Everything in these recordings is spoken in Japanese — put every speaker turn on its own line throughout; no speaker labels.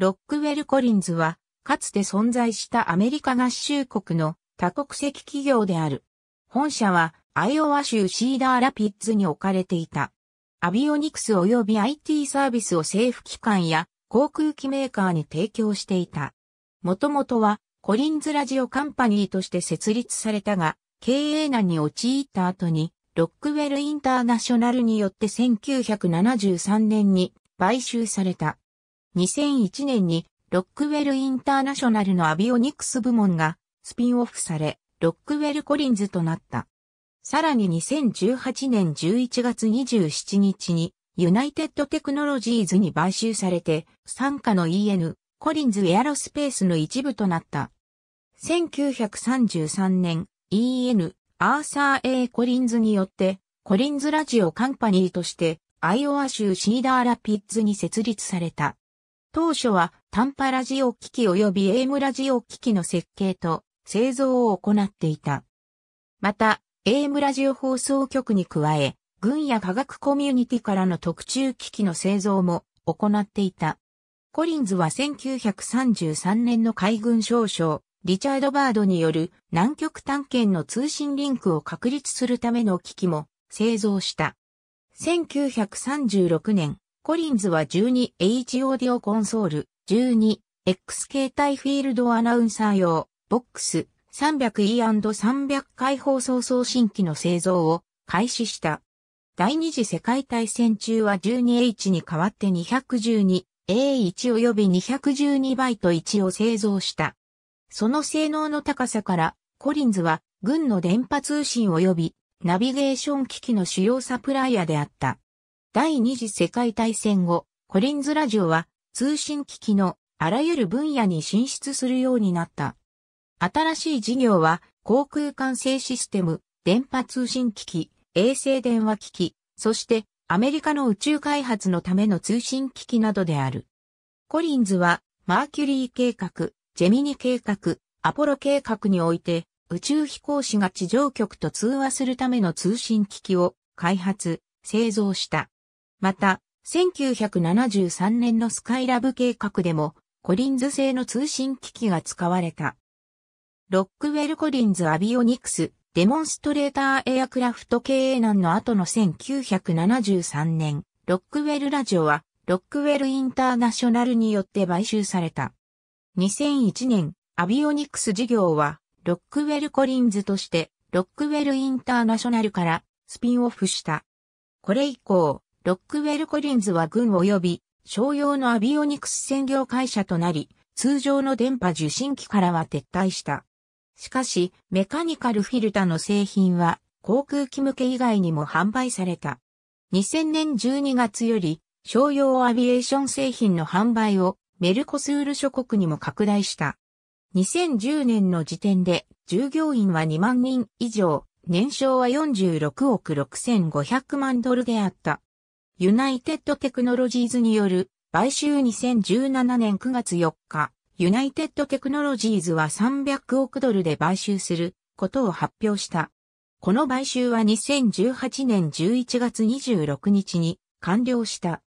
ロックウェル・コリンズは、かつて存在したアメリカ合衆国の多国籍企業である。本社は、アイオワ州シーダーラピッツに置かれていた。アビオニクス及び IT サービスを政府機関や航空機メーカーに提供していた。もともとは、コリンズラジオカンパニーとして設立されたが、経営難に陥った後に、ロックウェルインターナショナルによって1973年に買収された。2001年にロックウェルインターナショナルのアビオニクス部門がスピンオフされ、ロックウェルコリンズとなった。さらに2018年11月27日にユナイテッドテクノロジーズに買収されて、参加の EN、コリンズエアロスペースの一部となった。1933年、EN、アーサー・ A・ コリンズによって、コリンズラジオカンパニーとして、アイオワ州シーダーラピッツに設立された。当初は短波ラジオ機器及び AM ラジオ機器の設計と製造を行っていた。また、AM ラジオ放送局に加え、軍や科学コミュニティからの特注機器の製造も行っていた。コリンズは1933年の海軍少将、リチャード・バードによる南極探検の通信リンクを確立するための機器も製造した。1936年、コリンズは 12H オーディオコンソール、12X 形態フィールドアナウンサー用、ボックス 300E&300 回放送送信機の製造を開始した。第二次世界大戦中は 12H に代わって 212A1 及び212バイト1を製造した。その性能の高さから、コリンズは軍の電波通信及びナビゲーション機器の主要サプライヤーであった。第二次世界大戦後、コリンズラジオは通信機器のあらゆる分野に進出するようになった。新しい事業は航空管制システム、電波通信機器、衛星電話機器、そしてアメリカの宇宙開発のための通信機器などである。コリンズはマーキュリー計画、ジェミニ計画、アポロ計画において宇宙飛行士が地上局と通話するための通信機器を開発、製造した。また、1973年のスカイラブ計画でも、コリンズ製の通信機器が使われた。ロックウェル・コリンズ・アビオニクス、デモンストレーターエアクラフト経営難の後の1973年、ロックウェルラジオは、ロックウェルインターナショナルによって買収された。2001年、アビオニクス事業は、ロックウェルコリンズとして、ロックウェルインターナショナルからスピンオフした。これ以降、ロックウェル・コリンズは軍及び商用のアビオニクス専業会社となり、通常の電波受信機からは撤退した。しかし、メカニカルフィルタの製品は、航空機向け以外にも販売された。2000年12月より、商用アビエーション製品の販売をメルコスール諸国にも拡大した。2010年の時点で、従業員は2万人以上、年商は46億6500万ドルであった。ユナイテッドテクノロジーズによる買収2017年9月4日、ユナイテッドテクノロジーズは300億ドルで買収することを発表した。この買収は2018年11月26日に完了した。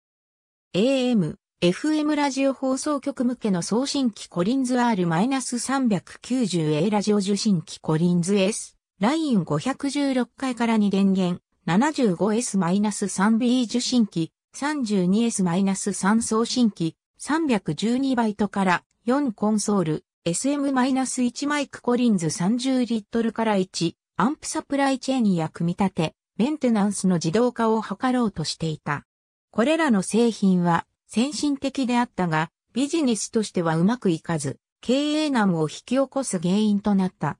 AM、FM ラジオ放送局向けの送信機コリンズ R-390A ラジオ受信機コリンズ S、ライン516回から2電源、75S-3B 受信機、32S-3 送信機、312バイトから4コンソール、SM-1 マイクコリンズ30リットルから1、アンプサプライチェーンや組み立て、メンテナンスの自動化を図ろうとしていた。これらの製品は先進的であったが、ビジネスとしてはうまくいかず、経営難を引き起こす原因となった。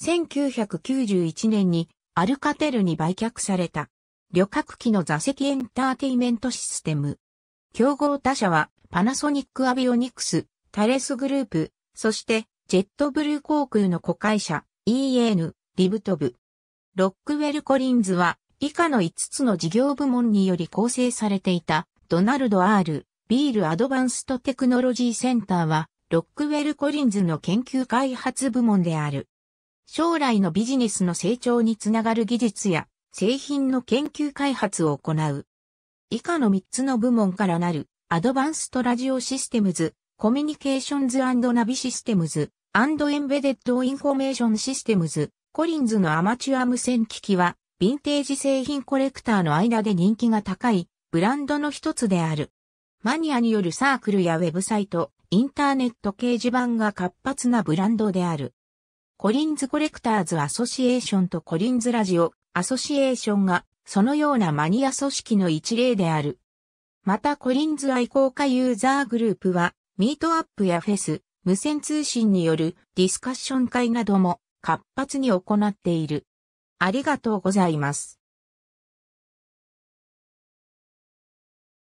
1991年にアルカテルに売却された。旅客機の座席エンターテイメントシステム。競合他社はパナソニックアビオニクス、タレスグループ、そしてジェットブルー航空の子会社 EN、リブトブ。ロックウェル・コリンズは以下の5つの事業部門により構成されていたドナルド・ R、ビール・アドバンスト・テクノロジー・センターはロックウェル・コリンズの研究開発部門である。将来のビジネスの成長につながる技術や製品の研究開発を行う。以下の3つの部門からなるアドバンストラジオシステムズ、コミュニケーションズナビシステムズ、アンドエンベデッドインフォメーションシステムズ、コリンズのアマチュア無線機器は、ヴィンテージ製品コレクターの間で人気が高いブランドの一つである。マニアによるサークルやウェブサイト、インターネット掲示板が活発なブランドである。コリンズコレクターズアソシエーションとコリンズラジオアソシエーションがそのようなマニア組織の一例である。またコリンズ愛好家ユーザーグループはミートアップやフェス、無線通信によるディスカッション会なども活発に行っている。ありがとうございます。